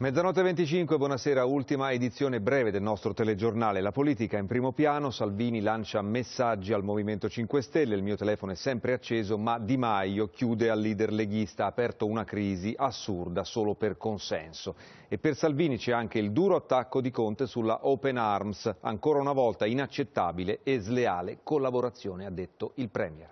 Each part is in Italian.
Mezzanotte 25, buonasera, ultima edizione breve del nostro telegiornale. La politica in primo piano, Salvini lancia messaggi al Movimento 5 Stelle, il mio telefono è sempre acceso, ma Di Maio chiude al leader leghista, ha aperto una crisi assurda solo per consenso. E per Salvini c'è anche il duro attacco di Conte sulla Open Arms, ancora una volta inaccettabile e sleale collaborazione, ha detto il Premier.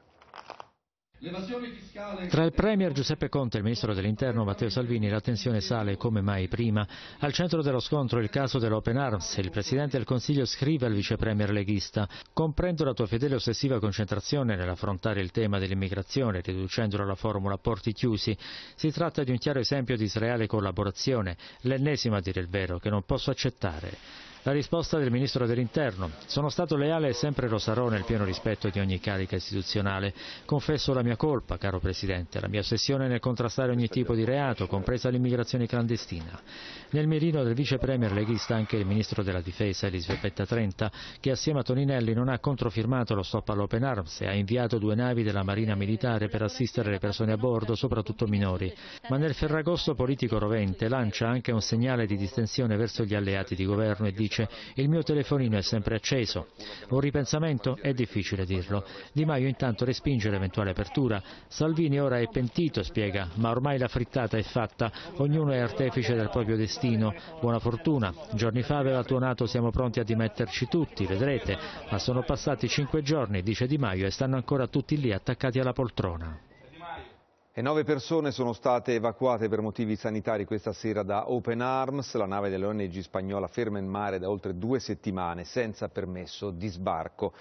Tra il Premier Giuseppe Conte e il Ministro dell'Interno Matteo Salvini la tensione sale come mai prima. Al centro dello scontro il caso dell'Open Arms. Il Presidente del Consiglio scrive al Vice Premier leghista «Comprendo la tua fedele e ossessiva concentrazione nell'affrontare il tema dell'immigrazione, riducendolo alla formula porti chiusi. Si tratta di un chiaro esempio di israele collaborazione, l'ennesima a dire il vero, che non posso accettare». La risposta del Ministro dell'Interno. Sono stato leale e sempre lo sarò nel pieno rispetto di ogni carica istituzionale. Confesso la mia colpa, caro Presidente, la mia ossessione nel contrastare ogni tipo di reato, compresa l'immigrazione clandestina. Nel mirino del Vice Premier leghista anche il Ministro della Difesa, Elisabetta Trenta, che assieme a Toninelli non ha controfirmato lo stop all'Open Arms e ha inviato due navi della Marina Militare per assistere le persone a bordo, soprattutto minori. Ma nel ferragosto politico rovente lancia anche un segnale di distensione verso gli alleati di governo e dice dice il mio telefonino è sempre acceso. Un ripensamento? È difficile dirlo. Di Maio intanto respinge l'eventuale apertura. Salvini ora è pentito, spiega, ma ormai la frittata è fatta, ognuno è artefice del proprio destino. Buona fortuna. Giorni fa aveva tuonato siamo pronti a dimetterci tutti, vedrete, ma sono passati cinque giorni, dice Di Maio, e stanno ancora tutti lì attaccati alla poltrona. E nove persone sono state evacuate per motivi sanitari questa sera da Open Arms, la nave dell'ONG spagnola ferma in mare da oltre due settimane senza permesso di sbarco.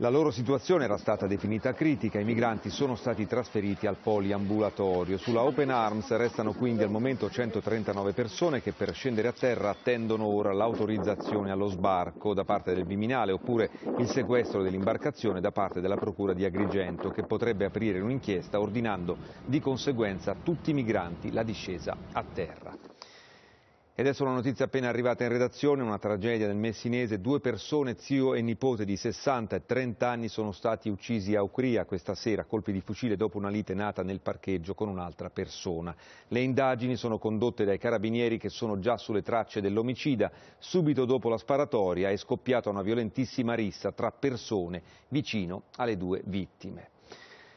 La loro situazione era stata definita critica, i migranti sono stati trasferiti al poliambulatorio. Sulla Open Arms restano quindi al momento 139 persone che per scendere a terra attendono ora l'autorizzazione allo sbarco da parte del Viminale oppure il sequestro dell'imbarcazione da parte della Procura di Agrigento che potrebbe aprire un'inchiesta ordinando di conseguenza a tutti i migranti la discesa a terra. Ed è solo notizia appena arrivata in redazione, una tragedia del Messinese, due persone, zio e nipote di 60 e 30 anni, sono stati uccisi a Ucria questa sera, colpi di fucile dopo una lite nata nel parcheggio con un'altra persona. Le indagini sono condotte dai carabinieri che sono già sulle tracce dell'omicida. Subito dopo la sparatoria è scoppiata una violentissima rissa tra persone vicino alle due vittime.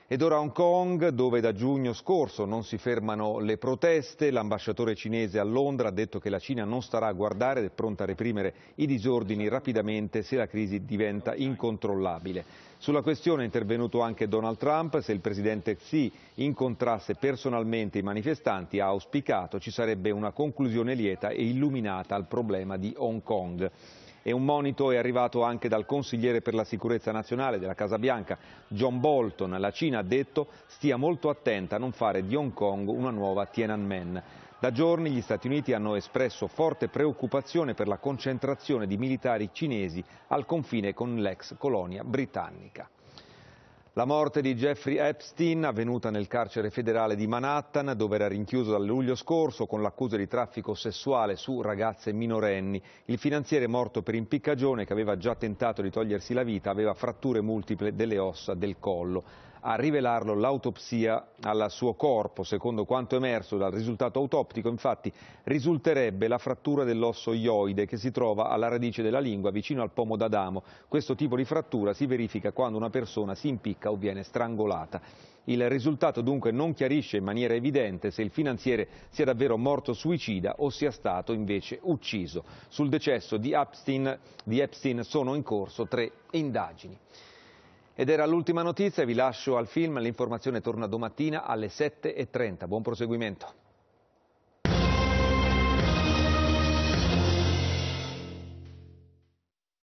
Ed ora Hong Kong, dove da giugno scorso non si fermano le proteste, l'ambasciatore cinese a Londra ha detto che la Cina non starà a guardare ed è pronta a reprimere i disordini rapidamente se la crisi diventa incontrollabile. Sulla questione è intervenuto anche Donald Trump, se il presidente Xi incontrasse personalmente i manifestanti ha auspicato ci sarebbe una conclusione lieta e illuminata al problema di Hong Kong e un monito è arrivato anche dal consigliere per la sicurezza nazionale della Casa Bianca, John Bolton. La Cina ha detto stia molto attenta a non fare di Hong Kong una nuova Tiananmen. Da giorni gli Stati Uniti hanno espresso forte preoccupazione per la concentrazione di militari cinesi al confine con l'ex colonia britannica. La morte di Jeffrey Epstein, avvenuta nel carcere federale di Manhattan, dove era rinchiuso dal luglio scorso con l'accusa di traffico sessuale su ragazze minorenni. Il finanziere morto per impiccagione, che aveva già tentato di togliersi la vita, aveva fratture multiple delle ossa del collo a rivelarlo l'autopsia al suo corpo. Secondo quanto emerso dal risultato autoptico, infatti, risulterebbe la frattura dell'osso ioide che si trova alla radice della lingua vicino al pomo d'Adamo. Questo tipo di frattura si verifica quando una persona si impicca o viene strangolata. Il risultato dunque non chiarisce in maniera evidente se il finanziere sia davvero morto suicida o sia stato invece ucciso. Sul decesso di Epstein, di Epstein sono in corso tre indagini. Ed era l'ultima notizia, vi lascio al film, l'informazione torna domattina alle 7.30. Buon proseguimento.